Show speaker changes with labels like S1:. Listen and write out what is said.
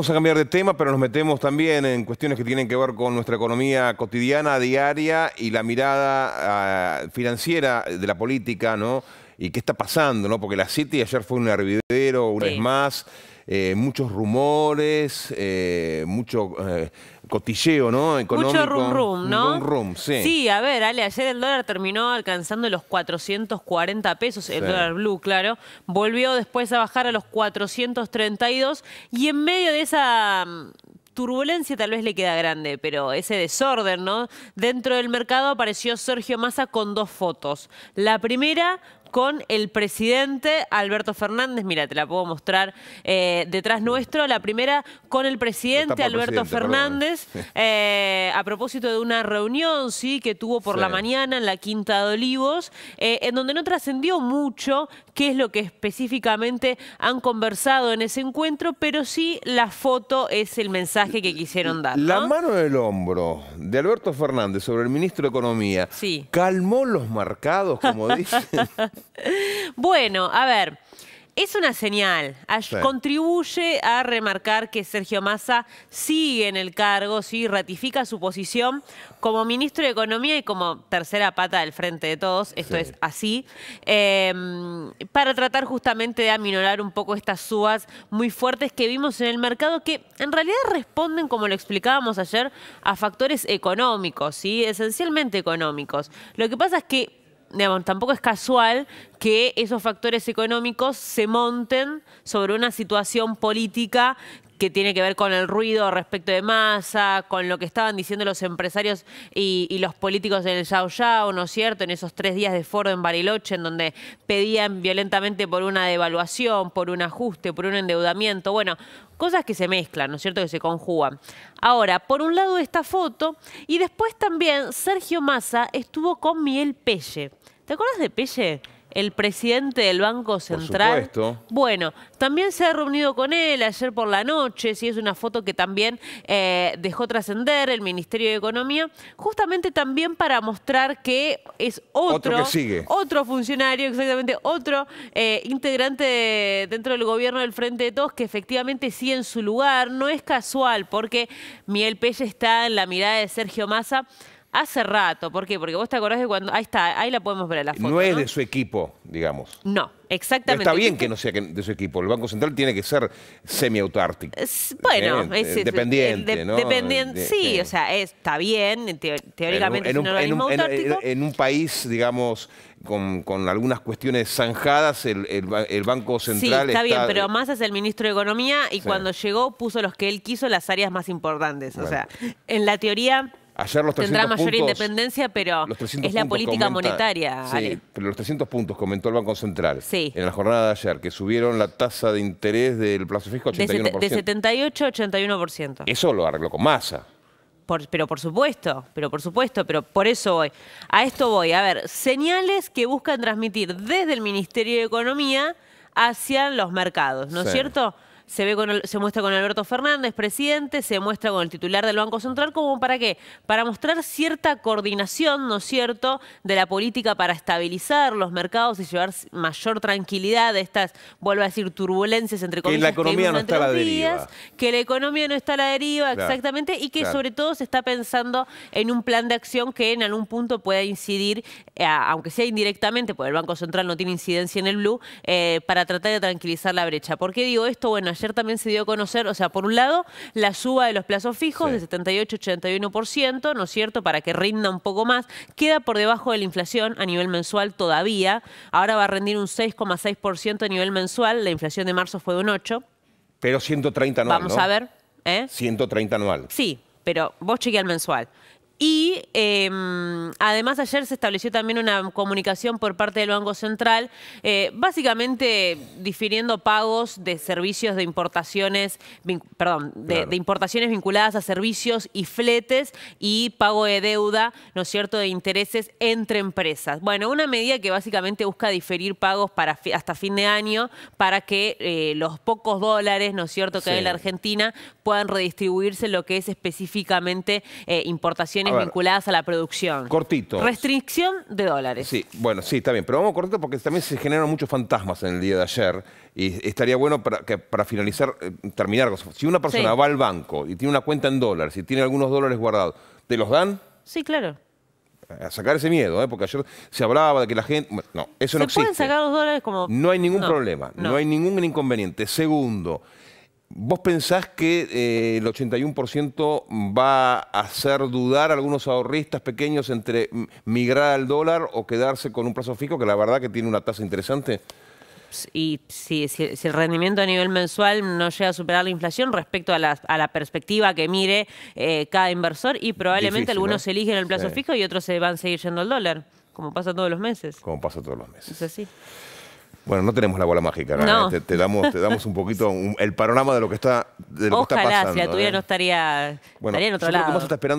S1: Vamos a cambiar de tema, pero nos metemos también en cuestiones que tienen que ver con nuestra economía cotidiana, diaria y la mirada ah, financiera de la política, ¿no? Y qué está pasando, ¿no? Porque la City ayer fue un hervidero, una vez más. Eh, muchos rumores, eh, mucho eh, cotilleo, ¿no? Mucho rum rum, ¿no? sí.
S2: a ver, Ale, ayer el dólar terminó alcanzando los 440 pesos, el dólar blue, claro. Volvió después a bajar a los 432 y en medio de esa mm, turbulencia tal vez le queda grande, pero ese desorden, ¿no? Dentro del mercado apareció Sergio Massa con dos fotos. La primera, con el presidente Alberto Fernández. Mira, te la puedo mostrar eh, detrás nuestro. La primera con el presidente Alberto Fernández eh, a propósito de una reunión sí que tuvo por la mañana en la Quinta de Olivos, eh, en donde no trascendió mucho qué es lo que específicamente han conversado en ese encuentro, pero sí la foto es el mensaje que quisieron dar. La
S1: mano en el hombro de Alberto Fernández sobre el ministro de Economía calmó los mercados, como dicen.
S2: Bueno, a ver. Es una señal, contribuye a remarcar que Sergio Massa sigue en el cargo, sí, ratifica su posición como ministro de Economía y como tercera pata del frente de todos, esto es así, em, para tratar justamente de aminorar un poco estas subas muy fuertes que vimos en el mercado que en realidad responden, como lo explicábamos ayer, a factores económicos, sí, esencialmente económicos. Lo que pasa es que tampoco es casual que esos factores económicos se monten sobre una situación política que tiene que ver con el ruido respecto de Massa, con lo que estaban diciendo los empresarios y, los políticos en el Yao ¿no es cierto? En esos tres días de foro en Bariloche, en donde pedían violentamente por una devaluación, por un ajuste, por un endeudamiento. Bueno, cosas que se mezclan, ¿no es cierto? Que se conjugan. Ahora, por un lado esta foto y después también Sergio Massa estuvo con Miguel Pelle. ¿Te acuerdas de Pelle? el presidente del Banco Central. Bueno, también se ha reunido con él ayer por la noche, Si es una foto que también eh, dejó trascender el Ministerio de Economía, justamente también para mostrar que es otro, funcionario, exactamente, otro eh, integrante dentro del gobierno del Frente de Todos que efectivamente sí en su lugar. No es casual, porque Miel Pelle está en la mirada de Sergio Massa Hace rato, ¿por qué? Porque vos te acordás de cuando... Ahí está, ahí la podemos ver a la foto. No es de
S1: su equipo, digamos.
S2: No, exactamente. está bien este que
S1: no sea de su equipo. El Banco Central tiene que ser semi Bueno, es, dependiente, ¿no? sí,
S2: o sea, está bien, teóricamente en un, es un en, un,
S1: en, un país, digamos, con, algunas cuestiones zanjadas, el, Banco Central. Sí, está, bien, pero más
S2: es el ministro de Economía y cuando llegó puso los que él quiso las áreas más importantes. O sea, en la teoría
S1: Ayer los 300 Tendrá mayor independencia,
S2: pero es la política monetaria. Sí,
S1: pero los 300 puntos comentó el Banco Central en la jornada de ayer, que subieron la tasa de interés del plazo fijo a 81%. De,
S2: 78 a 81%.
S1: Eso lo arregló con masa.
S2: pero por supuesto, pero por supuesto, pero por eso voy. A esto voy. A ver, señales que buscan transmitir desde el Ministerio de Economía hacia los mercados, ¿no es cierto? se, ve con se muestra con Alberto Fernández, presidente, se muestra con el titular del Banco Central, como para qué? Para mostrar cierta coordinación, ¿no es cierto?, de la política para estabilizar los mercados y llevar mayor tranquilidad de estas, vuelvo a decir, turbulencias entre comillas. Que la economía no está a la deriva. que la economía no está la deriva, exactamente, y que sobre todo se está pensando en un plan de acción que en algún punto pueda incidir, eh, aunque sea indirectamente, porque el Banco Central no tiene incidencia en el blue, eh, para tratar de tranquilizar la brecha. ¿Por qué digo esto? Bueno, ayer también se dio a conocer, o sea, por un lado, la suba de los plazos fijos de 78 81%, ¿no es cierto?, para que rinda un poco más. Queda por debajo de la inflación a nivel mensual todavía. Ahora va a rendir un 6,6% a nivel mensual. La inflación de marzo fue de un 8%.
S1: Pero 130 anual, Vamos a ver. 130 ¿eh? anual.
S2: Sí, pero vos chequé al mensual. Y em, además ayer se estableció también una comunicación por parte del Banco Central, eh, básicamente difiriendo pagos de servicios de importaciones, perdón, de, importaciones vinculadas a servicios y fletes y pago de deuda, ¿no es cierto?, de intereses entre empresas. Bueno, una medida que básicamente busca diferir pagos para hasta fin de año para que eh, los pocos dólares, ¿no es cierto?, que hay en la Argentina puedan redistribuirse lo que es específicamente eh, importaciones vinculadas a la producción.
S1: Cortito. Restricción de dólares. Sí, bueno, sí, está bien. Pero vamos cortito porque también se generaron muchos fantasmas en el día de ayer. Y estaría bueno para, finalizar, eh, terminar. Si una persona va al banco y tiene una cuenta en dólares y tiene algunos dólares guardados, ¿te los dan? Sí, claro a sacar ese miedo, ¿eh? porque ayer se hablaba de que la gente... No, eso no existe. pueden
S2: sacar los dólares como...?
S1: No hay ningún problema, no. hay ningún inconveniente. Segundo, ¿Vos pensás que eh, el 81% va a hacer dudar algunos ahorristas pequeños entre migrar al dólar o quedarse con un plazo fijo que la verdad que tiene una tasa interesante?
S2: Y si, el rendimiento a nivel mensual no llega a superar la inflación respecto a la, a la perspectiva que mire eh, cada inversor y probablemente algunos se eligen el plazo fijo y otros se van a seguir yendo al dólar, como pasa todos los meses.
S1: Como pasa todos los meses. Es así. Bueno, no tenemos la bola mágica, ¿eh? te, damos, te damos un poquito el panorama de lo que está, de lo que está pasando. Ojalá, si la tuya ¿eh? no
S2: estaría, estaría en otro lado. está
S1: esperando